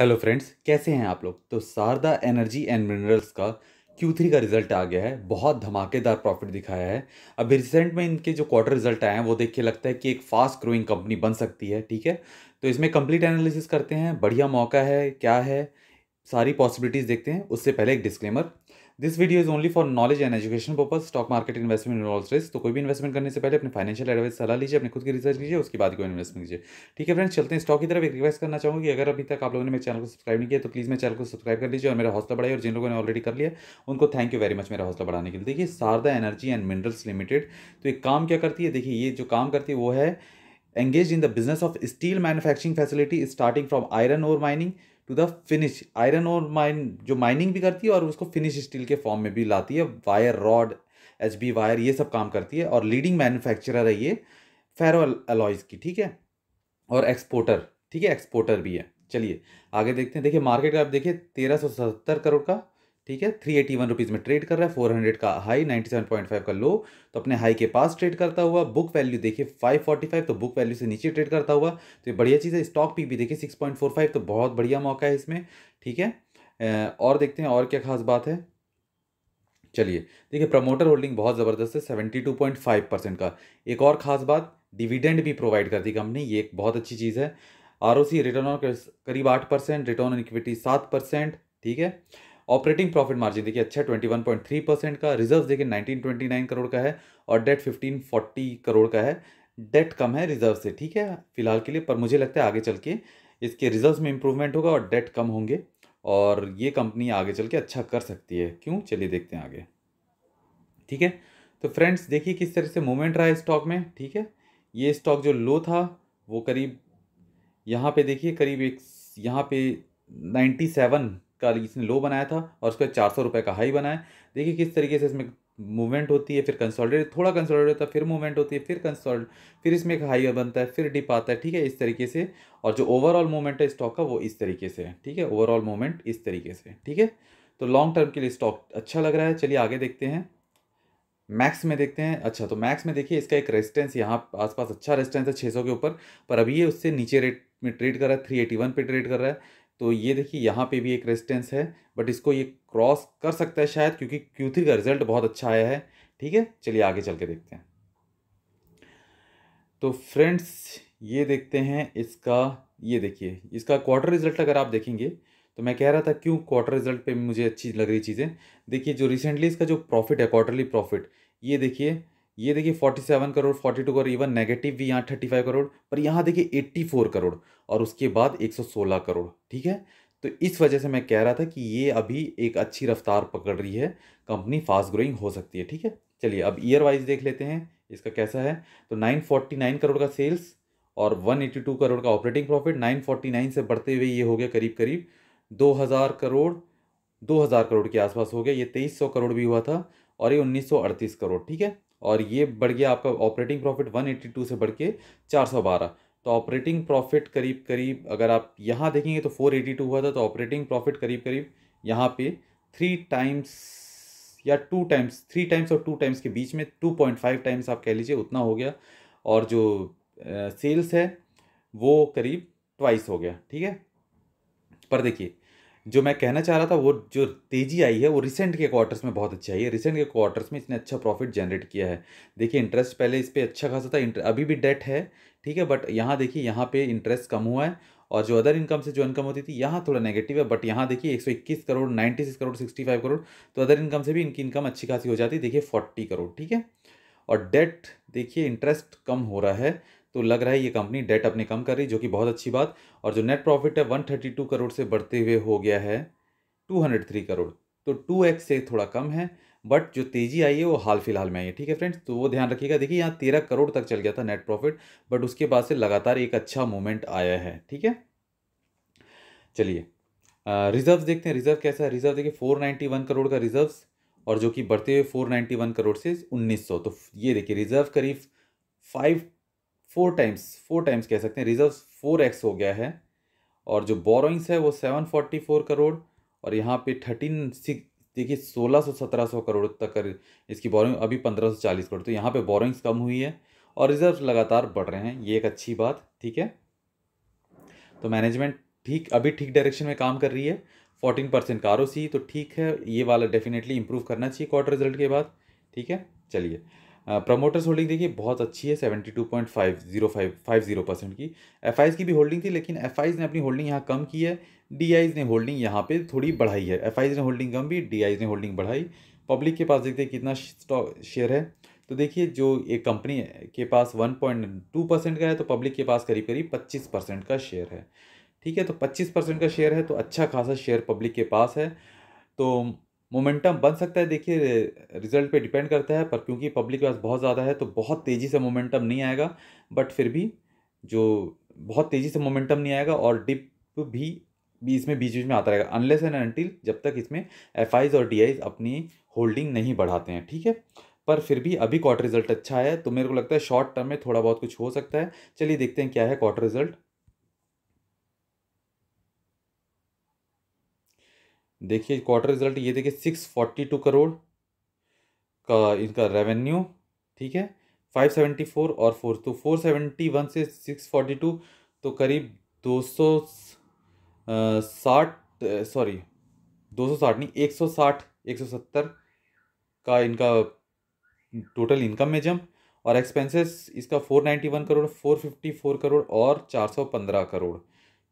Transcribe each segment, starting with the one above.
hello friends कैसे हैं आप लोग तो शारदा एनर्जी एंड मिनरल्स का क्यू थ्री का रिजल्ट आ गया है बहुत धमाकेदार प्रॉफिट दिखाया है अभी रिसेंट में इनके जो क्वार्टर रिजल्ट आए हैं वो देख के लगता है कि एक फास्ट ग्रोइंग कंपनी बन सकती है ठीक है तो इसमें कंप्लीट एनालिसिस करते हैं बढ़िया मौका है क्या है सारी पॉसिबिलिटीज़ देखते हैं उससे पहले एक disclaimer this video is only for knowledge and education purpose stock market investment involves तो कोई भी इन्वेस्टमेंट करने से पहले अपने फाइनेंशियल एडवाइस सलाह लीजिए अपने खुद की रिसर्च कीजिए उसके बाद कोई इन्वेस्टमेंट कीजिए ठीक है फ्रेंड्स चलते हैं स्टॉक की तरफ एक रिक्वेस्ट करना चाहूँगा कि अगर अभी तक आप लोगों ने मेरे चैनल को सब्सक्राइब नहीं किया तो प्लीज़ मेरे चैनल को सब्सक्राइब कर लीजिए और मेरा हौसला बढ़ाई और जिन लोगों ने ऑलरेडी कर लिया उनको थैंक यू वेरी मच मेरा हौसला बढ़ाने के लिए देखिए Sharda energy and minerals limited तो एक काम क्या करती है देखिए ये जो काम करती है वो है engage in the business of steel manufacturing facility starting from iron ore mining to the finish iron ore mine जो माइनिंग भी करती है और उसको फिनिश स्टील के फॉर्म में भी लाती है wire rod H B wire ये सब काम करती है और लीडिंग मैन्युफैक्चरर है ये फेरो अलॉयज की ठीक है और एक्सपोर्टर ठीक है एक्सपोर्टर भी है चलिए आगे देखते हैं देखिए मार्केट का आप देखिए तेरह सौ सत्तर करोड़ का ठीक है थ्री एटी वन रुपीज़ में ट्रेड कर रहा है फोर हंड्रेड का high ninety seven point five का लो तो अपने हाई के पास ट्रेड करता हुआ बुक वैल्यू देखिए फाइव फोर्टी फाइव तो बुक वैल्यू से नीचे ट्रेड करता हुआ तो ये बढ़िया चीज़ है स्टॉक पी भी देखिए सिक्स पॉइंट फोर फाइव तो बहुत बढ़िया मौका है इसमें ठीक है और देखते हैं और क्या खास बात है चलिए देखिए प्रमोटर होल्डिंग बहुत ज़बरदस्त है seventy two point five percent का एक और ख़ास बात डिविडेंड भी प्रोवाइड करती कंपनी ये एक बहुत अच्छी चीज़ है आर रिटर्न ऑन करीब आठ परसेंट रिटर्न ऑन इक्विटी सात परसेंट ठीक है ऑपरेटिंग प्रॉफिट मार्जिन देखिए अच्छा twenty one point three percent का रिजर्व देखिए नाइनटीन ट्वेंटी नाइन करोड़ का है और डेट फिफ्टीन फोर्टी करोड़ का है डेट कम है रिजर्व से ठीक है फिलहाल के लिए पर मुझे लगता है आगे चल के इसके रिजर्व में इंप्रूवमेंट होगा और डेट कम होंगे और ये कंपनी आगे चल के अच्छा कर सकती है क्यों चलिए देखते हैं आगे ठीक है तो फ्रेंड्स देखिए किस तरह से मूवमेंट रहा है स्टॉक में ठीक है ये स्टॉक जो लो था वो करीब यहाँ पे देखिए करीब एक यहाँ पे नाइन्टी सेवन का इसने लो बनाया था और उसके बाद चार सौ रुपये का हाई बनाया देखिए किस तरीके से इसमें मूवमेंट होती है फिर कंसोलिडेट थोड़ा कंसोलिडेट होता है फिर मूवमेंट होती है फिर कंसोल्ट फिर इसमें एक हाई बनता है फिर डिप आता है ठीक है इस तरीके से और जो ओवरऑल मूवमेंट है स्टॉक का वो इस तरीके से है ठीक है ओवरऑल मूवमेंट इस तरीके से ठीक है तो लॉन्ग टर्म के लिए स्टॉक अच्छा लग रहा है चलिए आगे देखते हैं मैक्स में देखते हैं अच्छा तो मैक्स में देखिए इसका एक रेजिस्टेंस यहाँ आसपास अच्छा रेजिस्टेंस है 600 के ऊपर पर अभी ये उससे नीचे रेट में ट्रेड कर रहा है 381 पे ट्रेड कर रहा है तो ये देखिए यहाँ पे भी एक रेजिस्टेंस है बट इसको ये क्रॉस कर सकता है शायद क्योंकि Q3 का रिजल्ट बहुत अच्छा आया है ठीक है चलिए आगे चल के देखते हैं तो फ्रेंड्स ये देखते हैं इसका ये देखिए इसका क्वार्टर रिजल्ट अगर आप देखेंगे तो मैं कह रहा था क्यों क्वार्टर रिजल्ट पे मुझे अच्छी लग रही चीज़ें देखिए जो रिसेंटली इसका जो प्रॉफिट है क्वार्टरली प्रॉफिट ये देखिए ये देखिए forty seven crore forty two crore even negative भी यहाँ थर्टी फाइव करोड़ पर यहाँ देखिए एट्टी फोर करोड़ और उसके बाद एक सौ सोलह करोड़ ठीक है तो इस वजह से मैं कह रहा था कि ये अभी एक अच्छी रफ्तार पकड़ रही है कंपनी फास्ट ग्रोइंग हो सकती है ठीक है चलिए अब ईयर वाइज देख लेते हैं इसका कैसा है तो नाइन फोर्टी नाइन करोड़ का सेल्स और वन एट्टी टू करोड़ का operating profit nine forty nine से बढ़ते हुए ये हो गया करीब करीब दो हज़ार करोड़ दो हज़ार करोड़ के आसपास हो गया ये तेईस सौ करोड़ भी हुआ था और ये उन्नीस सौ अड़तीस करोड़ ठीक है और ये बढ़ गया आपका ऑपरेटिंग प्रॉफिट 182 से बढ़ के बारह तो ऑपरेटिंग प्रॉफिट करीब करीब अगर आप यहाँ देखेंगे तो 482 हुआ था तो ऑपरेटिंग प्रॉफिट करीब करीब यहाँ पे थ्री टाइम्स या टू टाइम्स थ्री टाइम्स और टू टाइम्स के बीच में टू पॉइंट फाइव टाइम्स आप कह लीजिए उतना हो गया और जो सेल्स है वो करीब ट्वाइस हो गया ठीक है पर देखिए जो मैं कहना चाह रहा था वो जो तेज़ी आई है वो रिसेंट के क्वार्टर्स में बहुत अच्छी आई है रिसेंट के क्वार्टर्स में इसने अच्छा प्रॉफिट जनरेट किया है देखिए इंटरेस्ट पहले इस पर अच्छा खासा था अभी भी डेट है ठीक है बट यहाँ देखिए यहाँ पे इंटरेस्ट कम हुआ है और जो अदर इनकम से जो इनकम होती थी यहाँ थोड़ा नेगेटिव है बट यहाँ देखिए 121 करोड़ 96 करोड़ 65 करोड़ तो अदर इनकम से भी इनकी इनकम अच्छी खासी हो जाती है देखिए 40 करोड़ ठीक है और डेट देखिए इंटरेस्ट कम हो रहा है तो लग रहा है ये कंपनी डेट अपने कम कर रही जो कि बहुत अच्छी बात और जो नेट प्रॉफिट है वन थर्टी टू करोड़ से बढ़ते हुए हो गया है टू हंड्रेड थ्री करोड़ तो टू एक्स से थोड़ा कम है बट जो तेज़ी आई है वो हाल फिलहाल में आई है ठीक है फ्रेंड्स तो वो ध्यान रखिएगा देखिए यहाँ तेरह करोड़ तक चल गया था नेट प्रॉफिट बट उसके बाद से लगातार एक अच्छा मोमेंट आया है ठीक है चलिए रिजर्व देखते हैं रिजर्व कैसा है रिजर्व देखिए फोर नाइन्टी वन करोड़ का रिजर्व और जो कि बढ़ते हुए फोर नाइन्टी वन करोड़ से उन्नीस सौ तो ये देखिए रिजर्व करीब five four times four times कह सकते हैं रिजर्व फोर एक्स हो गया है और जो बोरोइंग्स है वो सेवन फोर्टी फोर करोड़ और यहाँ पे थर्टीन सिक्स देखिए सोलह सौ सत्रह सौ करोड़ तक कर इसकी बोरोइंग अभी पंद्रह सौ चालीस करोड़ तो यहाँ पे बोरोइंग्स कम हुई है और रिजर्व लगातार बढ़ रहे हैं ये एक अच्छी बात ठीक है तो मैनेजमेंट ठीक अभी ठीक डायरेक्शन में काम कर रही है फोर्टीन परसेंट कारो सी तो ठीक है ये वाला डेफिनेटली इंप्रूव करना चाहिए क्वार्टर रिजल्ट के बाद ठीक है चलिए प्रमोटर्स होल्डिंग देखिए बहुत अच्छी है seventy two point five zero five five zero percent की एफ की भी होल्डिंग थी लेकिन एफ ने अपनी होल्डिंग यहाँ कम की है डी ने होल्डिंग यहाँ पे थोड़ी बढ़ाई है एफ ने होल्डिंग कम भी डी ने होल्डिंग बढ़ाई पब्लिक के पास देखते हैं कितना स्टॉक शेयर है तो देखिए जो एक कंपनी के पास वन पॉइंट टू परसेंट का है तो पब्लिक के पास करीब करीब पच्चीस परसेंट का शेयर है ठीक है तो पच्चीस परसेंट का शेयर है तो अच्छा खासा शेयर पब्लिक के पास है तो मोमेंटम बन सकता है देखिए रिजल्ट पे डिपेंड करता है पर क्योंकि पब्लिक के पास बहुत ज़्यादा है तो बहुत तेज़ी से मोमेंटम नहीं आएगा बट फिर भी जो बहुत तेज़ी से मोमेंटम नहीं आएगा और डिप भी भी इसमें बीच बीच में आता रहेगा अनलेस एंड अनटिल जब तक इसमें एफ और डी अपनी होल्डिंग नहीं बढ़ाते हैं ठीक है पर फिर भी अभी क्वार्टर रिजल्ट अच्छा है तो मेरे को लगता है शॉर्ट टर्म में थोड़ा बहुत कुछ हो सकता है चलिए देखते हैं क्या है क्वार्टर रिजल्ट देखिए क्वार्टर रिजल्ट ये देखिए सिक्स फोर्टी टू करोड़ का इनका रेवेन्यू ठीक है फाइव सेवेंटी फोर और फोर तो फोर सेवेंटी वन से सिक्स फोर्टी टू तो करीब दो सौ साठ सॉरी दो सौ साठ नहीं एक सौ साठ एक सौ सत्तर का इनका टोटल इनकम में जम और एक्सपेंसेस इसका four ninety one crore four fifty four crore और चार सौ पंद्रह करोड़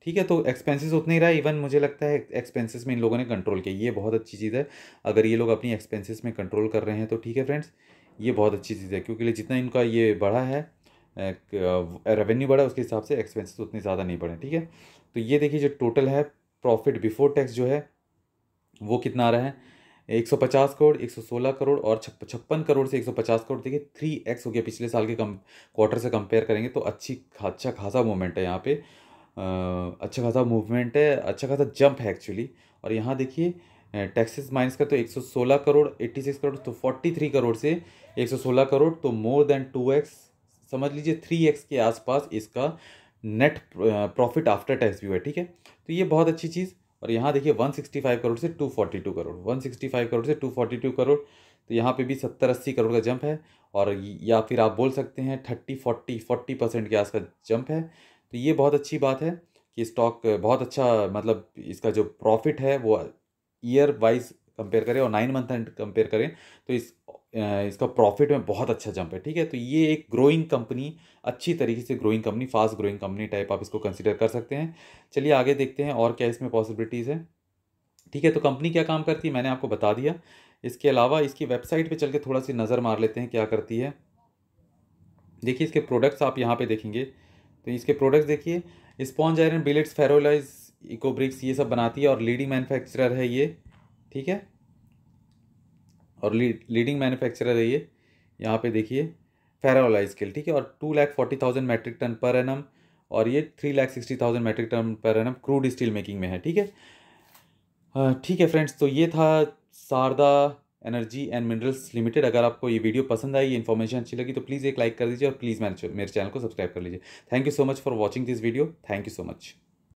ठीक है तो एक्सपेंसेस उतने ही रहा इवन मुझे लगता है एक्सपेंसेस में इन लोगों ने कंट्रोल किया ये बहुत अच्छी चीज़ है अगर ये लोग अपनी एक्सपेंसेस में कंट्रोल कर रहे हैं तो ठीक है फ्रेंड्स ये बहुत अच्छी चीज़ है क्योंकि जितना इनका ये बढ़ा है रेवेन्यू बढ़ा उसके हिसाब से एक्सपेंसिस उतने ज़्यादा नहीं बढ़े ठीक है तो ये देखिए जो टोटल है प्रॉफिट बिफोर टैक्स जो है वो कितना आ रहा है 150 करोड़ 116 करोड़ और छप्पन करोड़ से 150 करोड़ देखिए थ्री एक्स हो गया पिछले साल के कम क्वार्टर से कंपेयर करेंगे तो अच्छी अच्छा खासा मोमेंट है यहाँ पे अच्छा खासा मूवमेंट है अच्छा खासा जंप है एक्चुअली और यहाँ देखिए टैक्सेस माइनस का तो 116 करोड़ 86 करोड़ तो 43 करोड़ से 116 करोड़ तो मोर देन 2x समझ लीजिए 3x के आसपास इसका नेट प्रॉफिट आफ्टर टैक्स भी हुआ ठीक है तो ये बहुत अच्छी चीज़ और यहाँ देखिए 165 करोड़ से 242 करोड़ 165 करोड़ से 242 करोड़ तो यहाँ पे भी सत्तर अस्सी करोड़ का जंप है और या फिर आप बोल सकते हैं थर्टी फोर्टी फोर्टी परसेंट के आस का जंप है तो ये बहुत अच्छी बात है कि स्टॉक बहुत अच्छा मतलब इसका जो प्रॉफिट है वो ईयर वाइज कंपेयर करें और नाइन मंथ एंड कंपेयर करें तो इस इसका प्रॉफिट में बहुत अच्छा जंप है ठीक है तो ये एक ग्रोइंग कंपनी अच्छी तरीके से growing company fast growing company type आप इसको कंसिडर कर सकते हैं चलिए आगे देखते हैं और क्या इसमें पॉसिबिलिटीज़ है ठीक है तो कंपनी क्या काम करती है मैंने आपको बता दिया इसके अलावा इसकी वेबसाइट पर चल के थोड़ा सी नज़र मार लेते हैं क्या करती है देखिए इसके प्रोडक्ट्स आप यहाँ पर देखेंगे तो इसके प्रोडक्ट्स देखिए sponge iron billets ferroalloys ecobricks ये सब बनाती है और लीडिंग मैन्युफैक्चरर है ये ठीक है और लीडिंग मैन्युफैक्चरर है ये यहाँ पे देखिए फेरालाइज के ठीक है और two lakh forty thousand metric tonne per annum और ये three lakh sixty thousand metric tonne per annum crude steel making में है ठीक है ठीक है फ्रेंड्स तो ये था Sharda energy and minerals limited अगर आपको ये वीडियो पसंद आई ये इन्फॉर्मेशन अच्छी लगी तो प्लीज़ एक लाइक कर दीजिए और प्लीज़ मेरे चैनल को सब्सक्राइब कर लीजिए thank you so much for watching this video thank you so much